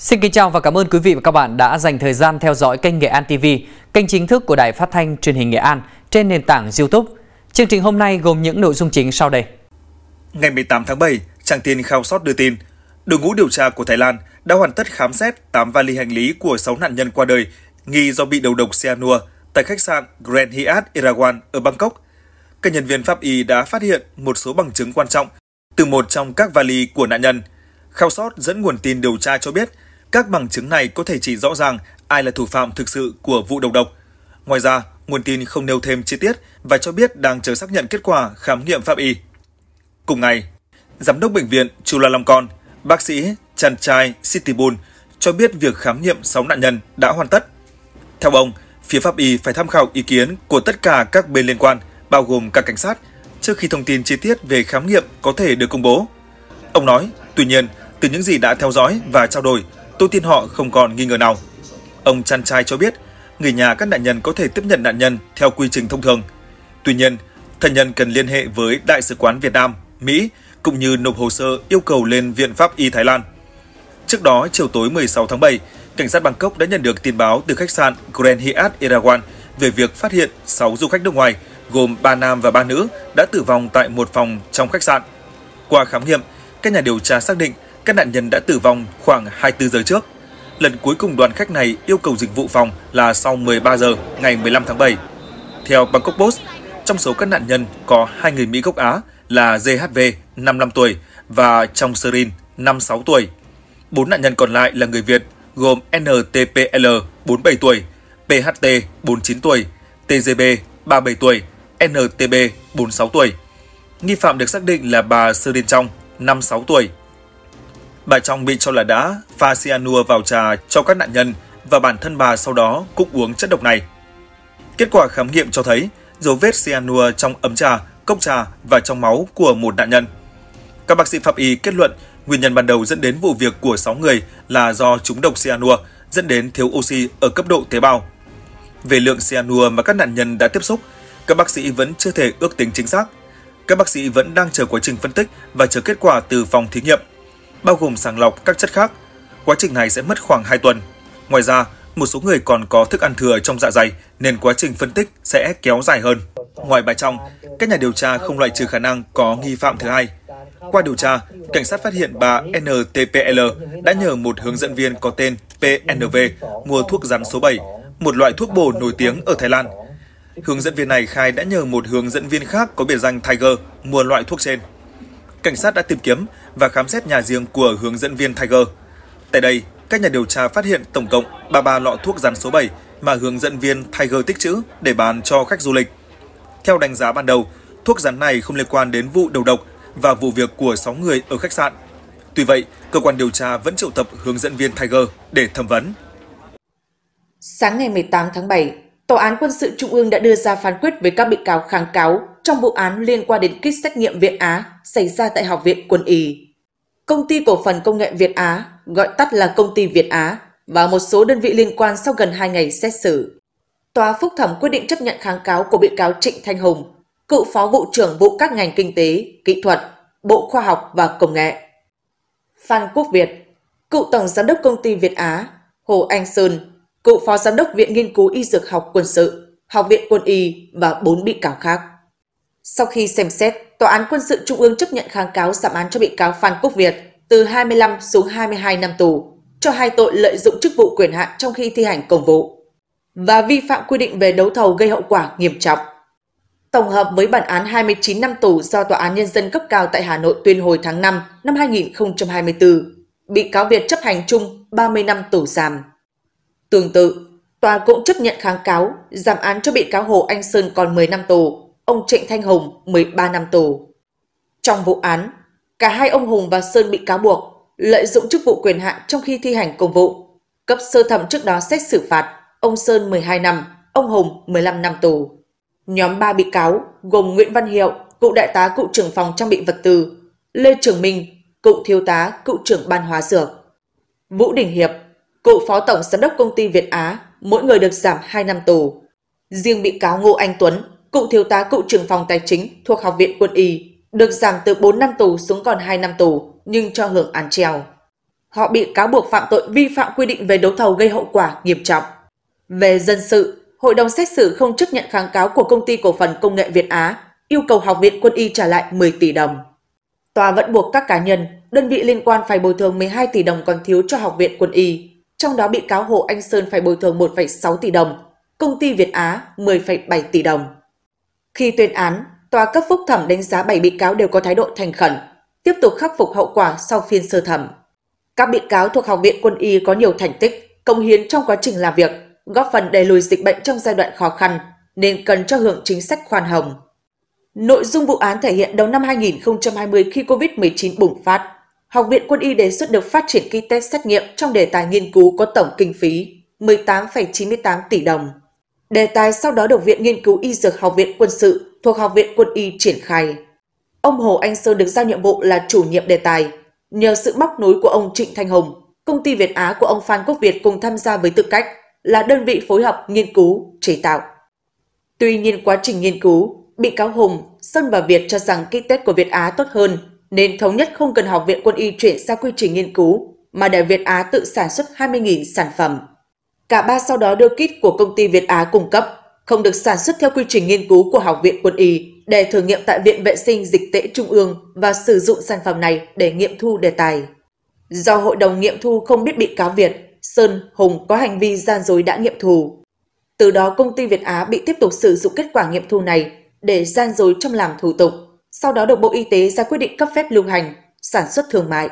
Xin kính chào và cảm ơn quý vị và các bạn đã dành thời gian theo dõi kênh Nghệ An TV, kênh chính thức của Đài Phát thanh Truyền hình Nghệ An trên nền tảng YouTube. Chương trình hôm nay gồm những nội dung chính sau đây. Ngày 18 tháng 7, trang tin khao sót đưa tin, đội ngũ điều tra của Thái Lan đã hoàn tất khám xét 8 vali hành lý của 6 nạn nhân qua đời nghi do bị đầu độc cyanua tại khách sạn Grand Hyatt Erawan ở Bangkok. Các nhân viên pháp y đã phát hiện một số bằng chứng quan trọng từ một trong các vali của nạn nhân. Khao sót dẫn nguồn tin điều tra cho biết các bằng chứng này có thể chỉ rõ ràng ai là thủ phạm thực sự của vụ đầu độc. Ngoài ra, nguồn tin không nêu thêm chi tiết và cho biết đang chờ xác nhận kết quả khám nghiệm pháp y. Cùng ngày, Giám đốc Bệnh viện La Con, bác sĩ Chanchai Sitibul cho biết việc khám nghiệm 6 nạn nhân đã hoàn tất. Theo ông, phía pháp y phải tham khảo ý kiến của tất cả các bên liên quan, bao gồm cả cảnh sát, trước khi thông tin chi tiết về khám nghiệm có thể được công bố. Ông nói, tuy nhiên, từ những gì đã theo dõi và trao đổi, tôi tin họ không còn nghi ngờ nào. Ông Chan Chai cho biết, người nhà các nạn nhân có thể tiếp nhận nạn nhân theo quy trình thông thường. Tuy nhiên, thân nhân cần liên hệ với Đại sứ quán Việt Nam, Mỹ cũng như nộp hồ sơ yêu cầu lên Viện Pháp Y Thái Lan. Trước đó, chiều tối 16 tháng 7, cảnh sát Bangkok đã nhận được tin báo từ khách sạn Grand Hyatt Irawan về việc phát hiện 6 du khách nước ngoài gồm 3 nam và 3 nữ đã tử vong tại một phòng trong khách sạn. Qua khám nghiệm, các nhà điều tra xác định các nạn nhân đã tử vong khoảng 24 giờ trước. Lần cuối cùng đoàn khách này yêu cầu dịch vụ phòng là sau 13 giờ ngày 15 tháng 7. Theo Bangkok Post, trong số các nạn nhân có hai người Mỹ gốc Á là GHV 55 tuổi và Trong Serin 56 tuổi. Bốn nạn nhân còn lại là người Việt gồm NTPL 47 tuổi, PHT 49 tuổi, TGB 37 tuổi, NTB 46 tuổi. Nghi phạm được xác định là bà Serin Trong 56 tuổi, Bà Trong bị cho là đã pha cyanua vào trà cho các nạn nhân và bản thân bà sau đó cũng uống chất độc này. Kết quả khám nghiệm cho thấy dấu vết cyanua trong ấm trà, cốc trà và trong máu của một nạn nhân. Các bác sĩ pháp y kết luận nguyên nhân ban đầu dẫn đến vụ việc của 6 người là do trúng độc cyanua dẫn đến thiếu oxy ở cấp độ tế bào. Về lượng cyanua mà các nạn nhân đã tiếp xúc, các bác sĩ vẫn chưa thể ước tính chính xác. Các bác sĩ vẫn đang chờ quá trình phân tích và chờ kết quả từ phòng thí nghiệm bao gồm sàng lọc các chất khác. Quá trình này sẽ mất khoảng 2 tuần. Ngoài ra, một số người còn có thức ăn thừa trong dạ dày nên quá trình phân tích sẽ kéo dài hơn. Ngoài bài trong, các nhà điều tra không loại trừ khả năng có nghi phạm thứ hai. Qua điều tra, cảnh sát phát hiện bà NTPL đã nhờ một hướng dẫn viên có tên PNV mua thuốc rắn số 7, một loại thuốc bổ nổi tiếng ở Thái Lan. Hướng dẫn viên này khai đã nhờ một hướng dẫn viên khác có biệt danh Tiger mua loại thuốc trên cảnh sát đã tìm kiếm và khám xét nhà riêng của hướng dẫn viên Tiger. Tại đây, các nhà điều tra phát hiện tổng cộng 33 lọ thuốc rắn số 7 mà hướng dẫn viên Tiger tích trữ để bán cho khách du lịch. Theo đánh giá ban đầu, thuốc rắn này không liên quan đến vụ đầu độc và vụ việc của 6 người ở khách sạn. Tuy vậy, cơ quan điều tra vẫn triệu tập hướng dẫn viên Tiger để thẩm vấn. Sáng ngày 18 tháng 7, Tòa án quân sự Trung ương đã đưa ra phán quyết với các bị cáo kháng cáo trong vụ án liên quan đến kit xét nghiệm Việt Á xảy ra tại Học viện Quân y. Công ty cổ phần công nghệ Việt Á, gọi tắt là công ty Việt Á, và một số đơn vị liên quan sau gần 2 ngày xét xử. Tòa phúc thẩm quyết định chấp nhận kháng cáo của bị cáo Trịnh Thanh Hùng, cựu phó vụ trưởng vụ các ngành kinh tế, kỹ thuật, Bộ Khoa học và Công nghệ. Phan Quốc Việt, cựu tổng giám đốc công ty Việt Á, Hồ Anh Sơn, cựu phó giám đốc Viện Nghiên cứu Y Dược học Quân sự, Học viện Quân y và 4 bị cáo khác. Sau khi xem xét, Tòa án Quân sự Trung ương chấp nhận kháng cáo giảm án cho bị cáo Phan Quốc Việt từ 25 xuống 22 năm tù cho hai tội lợi dụng chức vụ quyền hạn trong khi thi hành công vụ và vi phạm quy định về đấu thầu gây hậu quả nghiêm trọng. Tổng hợp với bản án 29 năm tù do Tòa án Nhân dân cấp cao tại Hà Nội tuyên hồi tháng 5 năm 2024, bị cáo Việt chấp hành chung 30 năm tù giam. Tương tự, tòa cũng chấp nhận kháng cáo, giảm án cho bị cáo Hồ Anh Sơn còn 10 năm tù ông Trịnh Thanh Hùng 13 năm tù. Trong vụ án, cả hai ông Hùng và Sơn bị cáo buộc lợi dụng chức vụ quyền hạn trong khi thi hành công vụ. Cấp sơ thẩm trước đó xét xử phạt ông Sơn 12 năm, ông Hùng 15 năm tù. Nhóm 3 bị cáo gồm Nguyễn Văn Hiệu, cựu đại tá cựu trưởng phòng trang bị vật tư, Lê Trường Minh, cựu thiếu tá cựu trưởng ban hóa dược, Vũ Đình Hiệp, cựu phó tổng giám đốc công ty Việt Á, mỗi người được giảm 2 năm tù. Riêng bị cáo Ngô Anh Tuấn cựu thiếu tá cựu trưởng phòng tài chính thuộc Học viện Quân y, được giảm từ 4 năm tù xuống còn 2 năm tù, nhưng cho hưởng án treo. Họ bị cáo buộc phạm tội vi phạm quy định về đấu thầu gây hậu quả nghiêm trọng. Về dân sự, Hội đồng xét xử không chấp nhận kháng cáo của Công ty Cổ phần Công nghệ Việt Á, yêu cầu Học viện Quân y trả lại 10 tỷ đồng. Tòa vẫn buộc các cá nhân, đơn vị liên quan phải bồi thường 12 tỷ đồng còn thiếu cho Học viện Quân y, trong đó bị cáo Hồ Anh Sơn phải bồi thường 1,6 tỷ đồng, công ty Việt Á 10,7 tỷ đồng. Khi tuyên án, tòa cấp phúc thẩm đánh giá 7 bị cáo đều có thái độ thành khẩn, tiếp tục khắc phục hậu quả sau phiên sơ thẩm. Các bị cáo thuộc Học viện Quân y có nhiều thành tích, công hiến trong quá trình làm việc, góp phần đẩy lùi dịch bệnh trong giai đoạn khó khăn, nên cần cho hưởng chính sách khoan hồng. Nội dung vụ án thể hiện đầu năm 2020 khi COVID-19 bùng phát, Học viện Quân y đề xuất được phát triển kit test xét nghiệm trong đề tài nghiên cứu có tổng kinh phí 18,98 tỷ đồng. Đề tài sau đó được Viện Nghiên cứu Y Dược Học viện Quân sự thuộc Học viện Quân y triển khai. Ông Hồ Anh Sơn được giao nhiệm vụ là chủ nhiệm đề tài. Nhờ sự móc nối của ông Trịnh Thanh Hồng, công ty Việt Á của ông Phan Quốc Việt cùng tham gia với tư cách là đơn vị phối hợp nghiên cứu, chế tạo. Tuy nhiên quá trình nghiên cứu, bị cáo Hùng, Sơn và Việt cho rằng kích tết của Việt Á tốt hơn nên thống nhất không cần Học viện Quân y chuyển sang quy trình nghiên cứu mà để Việt Á tự sản xuất 20.000 sản phẩm. Cả ba sau đó đưa kit của công ty Việt Á cung cấp, không được sản xuất theo quy trình nghiên cứu của Học viện Quân y để thử nghiệm tại Viện Vệ sinh Dịch tễ Trung ương và sử dụng sản phẩm này để nghiệm thu đề tài. Do hội đồng nghiệm thu không biết bị cáo Việt, Sơn, Hùng có hành vi gian dối đã nghiệm thu. Từ đó công ty Việt Á bị tiếp tục sử dụng kết quả nghiệm thu này để gian dối trong làm thủ tục, sau đó được Bộ Y tế ra quyết định cấp phép lưu hành, sản xuất thương mại.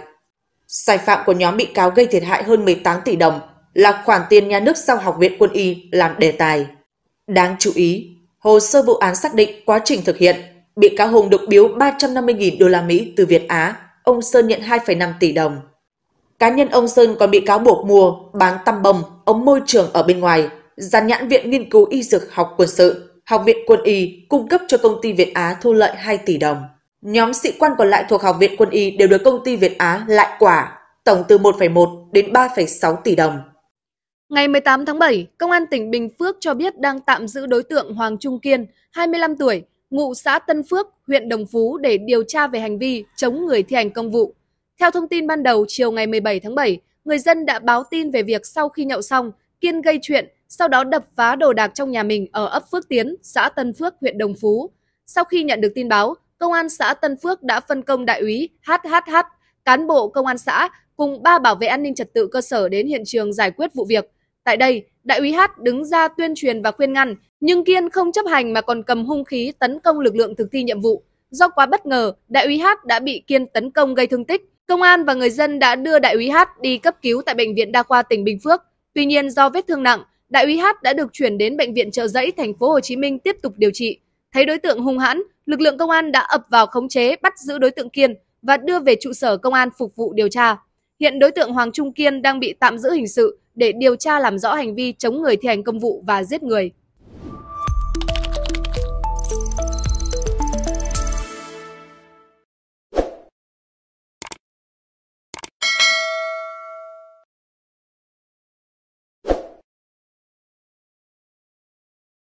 Sai phạm của nhóm bị cáo gây thiệt hại hơn 18 tỷ đồng là khoản tiền nhà nước sau Học viện Quân y làm đề tài. Đáng chú ý, hồ sơ vụ án xác định quá trình thực hiện, bị cáo Hùng được biếu 350.000 đô la Mỹ từ Việt Á, ông Sơn nhận 2,5 tỷ đồng. Cá nhân ông Sơn còn bị cáo buộc mua, bán tăm bông, ống môi trường ở bên ngoài, giàn nhãn Viện Nghiên cứu Y Dược học quân sự, Học viện quân y cung cấp cho công ty Việt Á thu lợi 2 tỷ đồng. Nhóm sĩ quan còn lại thuộc Học viện quân y đều được công ty Việt Á lại quả, tổng từ 1,1 đến 3,6 tỷ đồng. Ngày 18 tháng 7, Công an tỉnh Bình Phước cho biết đang tạm giữ đối tượng Hoàng Trung Kiên, 25 tuổi, ngụ xã Tân Phước, huyện Đồng Phú để điều tra về hành vi chống người thi hành công vụ. Theo thông tin ban đầu, chiều ngày 17 tháng 7, người dân đã báo tin về việc sau khi nhậu xong, Kiên gây chuyện, sau đó đập phá đồ đạc trong nhà mình ở ấp Phước Tiến, xã Tân Phước, huyện Đồng Phú. Sau khi nhận được tin báo, Công an xã Tân Phước đã phân công đại úy HHH, cán bộ công an xã cùng ba bảo vệ an ninh trật tự cơ sở đến hiện trường giải quyết vụ việc – Tại đây, đại úy H đứng ra tuyên truyền và khuyên ngăn, nhưng Kiên không chấp hành mà còn cầm hung khí tấn công lực lượng thực thi nhiệm vụ. Do quá bất ngờ, đại úy H đã bị Kiên tấn công gây thương tích. Công an và người dân đã đưa đại úy H đi cấp cứu tại bệnh viện đa khoa tỉnh Bình Phước. Tuy nhiên do vết thương nặng, đại úy H đã được chuyển đến bệnh viện Trợ giấy thành phố Hồ Chí Minh tiếp tục điều trị. Thấy đối tượng hung hãn, lực lượng công an đã ập vào khống chế bắt giữ đối tượng Kiên và đưa về trụ sở công an phục vụ điều tra. Hiện đối tượng Hoàng Trung Kiên đang bị tạm giữ hình sự để điều tra làm rõ hành vi chống người thi hành công vụ và giết người.